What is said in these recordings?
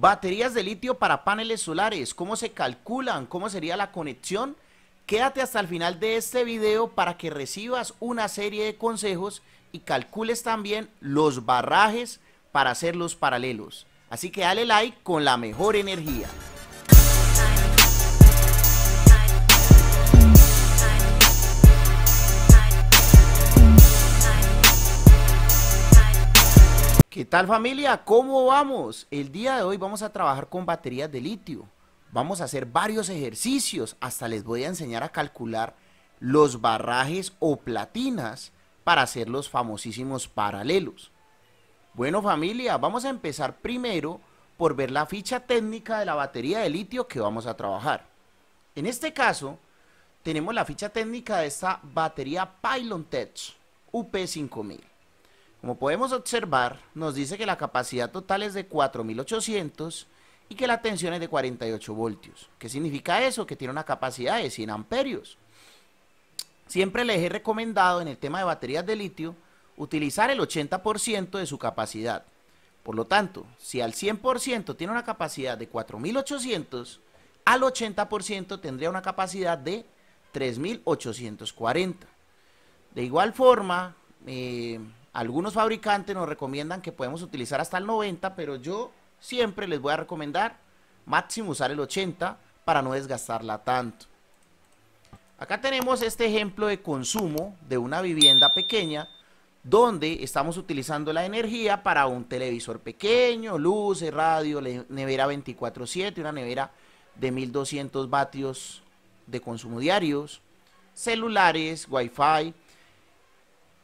Baterías de litio para paneles solares, ¿cómo se calculan? ¿Cómo sería la conexión? Quédate hasta el final de este video para que recibas una serie de consejos y calcules también los barrajes para hacerlos paralelos. Así que dale like con la mejor energía. ¿Qué tal familia? ¿Cómo vamos? El día de hoy vamos a trabajar con baterías de litio. Vamos a hacer varios ejercicios, hasta les voy a enseñar a calcular los barrajes o platinas para hacer los famosísimos paralelos. Bueno familia, vamos a empezar primero por ver la ficha técnica de la batería de litio que vamos a trabajar. En este caso, tenemos la ficha técnica de esta batería Pylon Tech UP5000. Como podemos observar, nos dice que la capacidad total es de 4800 y que la tensión es de 48 voltios. ¿Qué significa eso? Que tiene una capacidad de 100 amperios. Siempre les he recomendado en el tema de baterías de litio utilizar el 80% de su capacidad. Por lo tanto, si al 100% tiene una capacidad de 4800, al 80% tendría una capacidad de 3840. De igual forma, eh, algunos fabricantes nos recomiendan que podemos utilizar hasta el 90, pero yo siempre les voy a recomendar máximo usar el 80 para no desgastarla tanto. Acá tenemos este ejemplo de consumo de una vivienda pequeña donde estamos utilizando la energía para un televisor pequeño, luces, radio, nevera 24/7, una nevera de 1200 vatios de consumo diarios, celulares, wifi,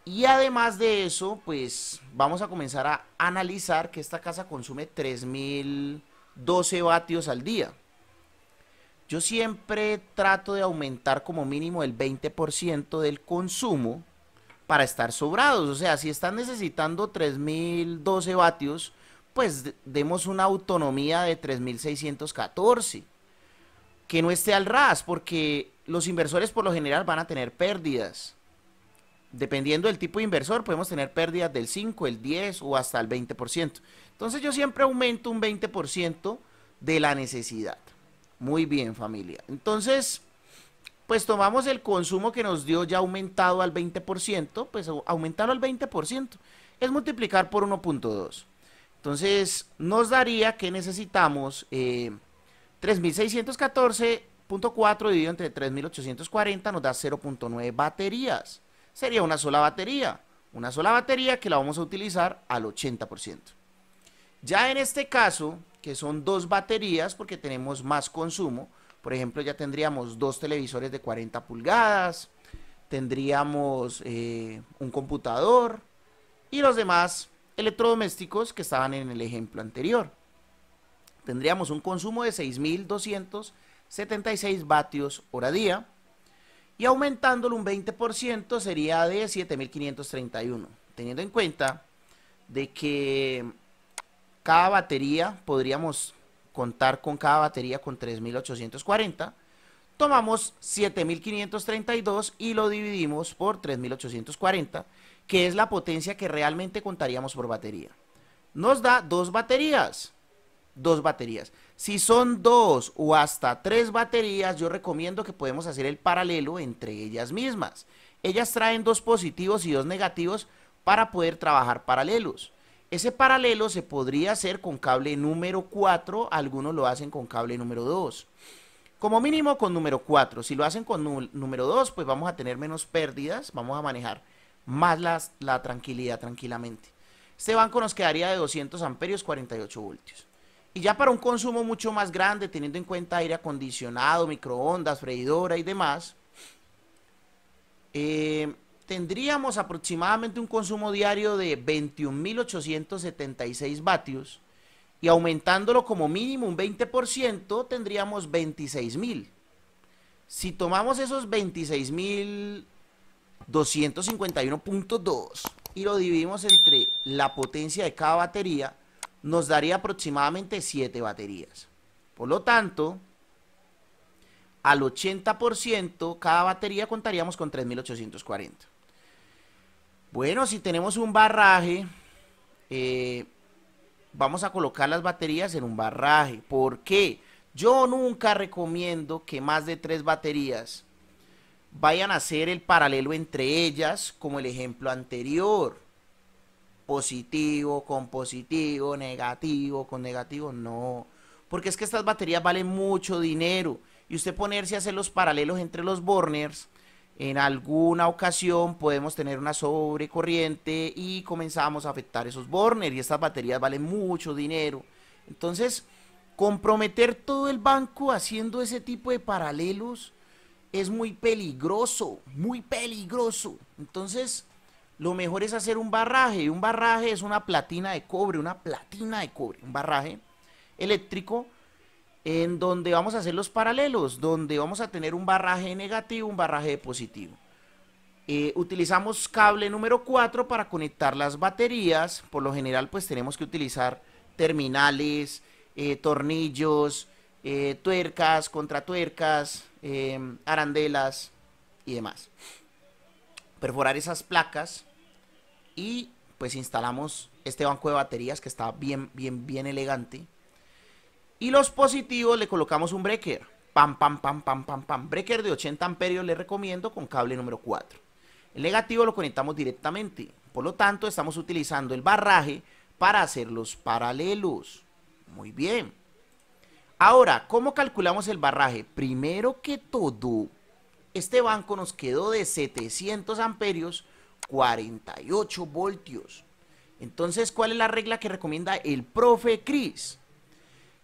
y además de eso, pues vamos a comenzar a analizar que esta casa consume 3012 vatios al día. Yo siempre trato de aumentar como mínimo el 20% del consumo para estar sobrados. O sea, si están necesitando 3012 vatios, pues demos una autonomía de 3614. Que no esté al ras, porque los inversores por lo general van a tener pérdidas dependiendo del tipo de inversor, podemos tener pérdidas del 5, el 10 o hasta el 20%. Entonces yo siempre aumento un 20% de la necesidad. Muy bien, familia. Entonces, pues tomamos el consumo que nos dio ya aumentado al 20%, pues aumentarlo al 20% es multiplicar por 1.2. Entonces, nos daría que necesitamos 3.614.4 eh, dividido entre 3.840 nos da 0.9 baterías sería una sola batería. Una sola batería que la vamos a utilizar al 80%. Ya en este caso, que son dos baterías porque tenemos más consumo, por ejemplo, ya tendríamos dos televisores de 40 pulgadas, tendríamos eh, un computador y los demás electrodomésticos que estaban en el ejemplo anterior. Tendríamos un consumo de 6.276 vatios hora día y aumentándolo un 20% sería de 7.531, teniendo en cuenta de que cada batería podríamos contar con cada batería con 3.840, tomamos 7.532 y lo dividimos por 3.840, que es la potencia que realmente contaríamos por batería. Nos da dos baterías dos baterías. Si son dos o hasta tres baterías, yo recomiendo que podemos hacer el paralelo entre ellas mismas. Ellas traen dos positivos y dos negativos para poder trabajar paralelos. Ese paralelo se podría hacer con cable número 4, algunos lo hacen con cable número 2. Como mínimo con número 4, si lo hacen con número 2, pues vamos a tener menos pérdidas, vamos a manejar más las, la tranquilidad tranquilamente. Este banco nos quedaría de 200 amperios, 48 voltios. Y ya para un consumo mucho más grande, teniendo en cuenta aire acondicionado, microondas, freidora y demás, eh, tendríamos aproximadamente un consumo diario de 21.876 vatios y aumentándolo como mínimo un 20% tendríamos 26.000. Si tomamos esos 26.251.2 y lo dividimos entre la potencia de cada batería, nos daría aproximadamente 7 baterías. Por lo tanto, al 80% cada batería contaríamos con 3.840. Bueno, si tenemos un barraje, eh, vamos a colocar las baterías en un barraje. ¿Por qué? Yo nunca recomiendo que más de 3 baterías vayan a hacer el paralelo entre ellas como el ejemplo anterior positivo con positivo, negativo con negativo, no. Porque es que estas baterías valen mucho dinero y usted ponerse a hacer los paralelos entre los Borners, en alguna ocasión podemos tener una sobrecorriente y comenzamos a afectar esos Borners y estas baterías valen mucho dinero. Entonces, comprometer todo el banco haciendo ese tipo de paralelos es muy peligroso, muy peligroso. Entonces, lo mejor es hacer un barraje. y Un barraje es una platina de cobre, una platina de cobre, un barraje eléctrico en donde vamos a hacer los paralelos, donde vamos a tener un barraje negativo, un barraje positivo. Eh, utilizamos cable número 4 para conectar las baterías. Por lo general, pues tenemos que utilizar terminales, eh, tornillos tornillos, eh, contra tuercas, contratuercas, arandelas y demás perforar esas placas y pues instalamos este banco de baterías que está bien, bien, bien elegante. Y los positivos le colocamos un breaker. Pam, pam, pam, pam, pam, pam. Breaker de 80 amperios le recomiendo con cable número 4. El negativo lo conectamos directamente. Por lo tanto, estamos utilizando el barraje para hacer los paralelos. Muy bien. Ahora, ¿cómo calculamos el barraje? Primero que todo, este banco nos quedó de 700 amperios, 48 voltios. Entonces, ¿cuál es la regla que recomienda el profe Cris?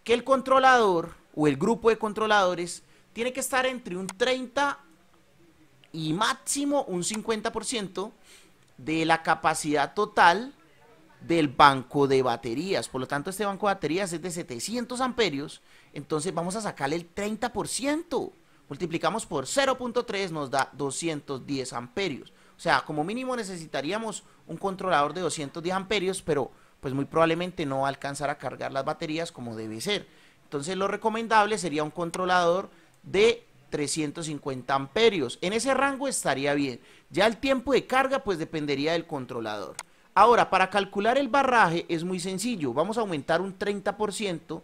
Que el controlador o el grupo de controladores tiene que estar entre un 30 y máximo un 50% de la capacidad total del banco de baterías. Por lo tanto, este banco de baterías es de 700 amperios, entonces vamos a sacarle el 30% multiplicamos por 0.3 nos da 210 amperios. O sea, como mínimo necesitaríamos un controlador de 210 amperios, pero pues muy probablemente no alcanzará a a cargar las baterías como debe ser. Entonces lo recomendable sería un controlador de 350 amperios. En ese rango estaría bien. Ya el tiempo de carga pues dependería del controlador. Ahora, para calcular el barraje es muy sencillo. Vamos a aumentar un 30%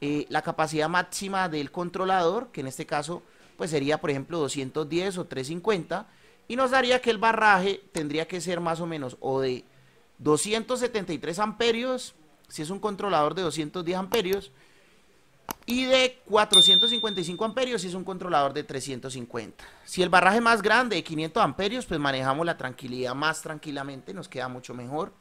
eh, la capacidad máxima del controlador, que en este caso pues sería por ejemplo 210 o 350 y nos daría que el barraje tendría que ser más o menos o de 273 amperios, si es un controlador de 210 amperios, y de 455 amperios si es un controlador de 350. Si el barraje más grande de 500 amperios, pues manejamos la tranquilidad más tranquilamente, nos queda mucho mejor.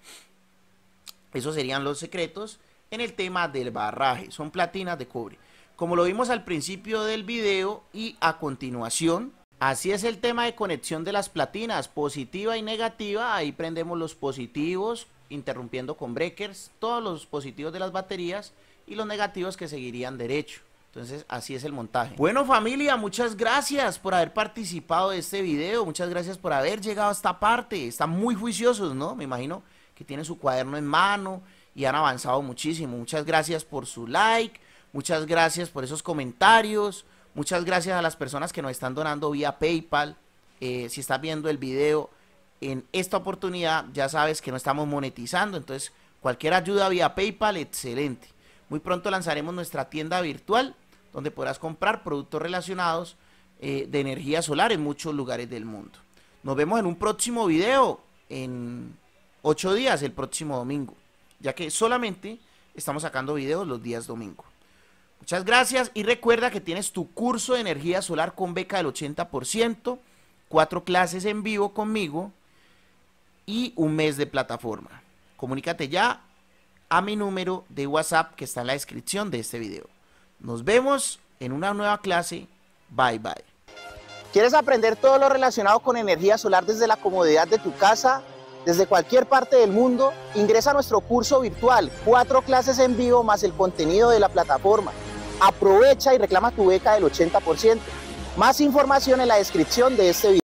Esos serían los secretos en el tema del barraje, son platinas de cobre como lo vimos al principio del video y a continuación. Así es el tema de conexión de las platinas, positiva y negativa, ahí prendemos los positivos, interrumpiendo con breakers, todos los positivos de las baterías y los negativos que seguirían derecho. Entonces así es el montaje. Bueno familia, muchas gracias por haber participado de este video, muchas gracias por haber llegado a esta parte. Están muy juiciosos, ¿no? Me imagino que tienen su cuaderno en mano y han avanzado muchísimo. Muchas gracias por su like, Muchas gracias por esos comentarios. Muchas gracias a las personas que nos están donando vía PayPal. Eh, si estás viendo el video en esta oportunidad, ya sabes que no estamos monetizando. Entonces, cualquier ayuda vía PayPal, excelente. Muy pronto lanzaremos nuestra tienda virtual donde podrás comprar productos relacionados eh, de energía solar en muchos lugares del mundo. Nos vemos en un próximo video en 8 días, el próximo domingo, ya que solamente estamos sacando videos los días domingo. Muchas gracias y recuerda que tienes tu curso de energía solar con beca del 80%, cuatro clases en vivo conmigo y un mes de plataforma. Comunícate ya a mi número de WhatsApp que está en la descripción de este video. Nos vemos en una nueva clase. Bye bye. ¿Quieres aprender todo lo relacionado con energía solar desde la comodidad de tu casa, desde cualquier parte del mundo? Ingresa a nuestro curso virtual, cuatro clases en vivo más el contenido de la plataforma. Aprovecha y reclama tu beca del 80%. Más información en la descripción de este video.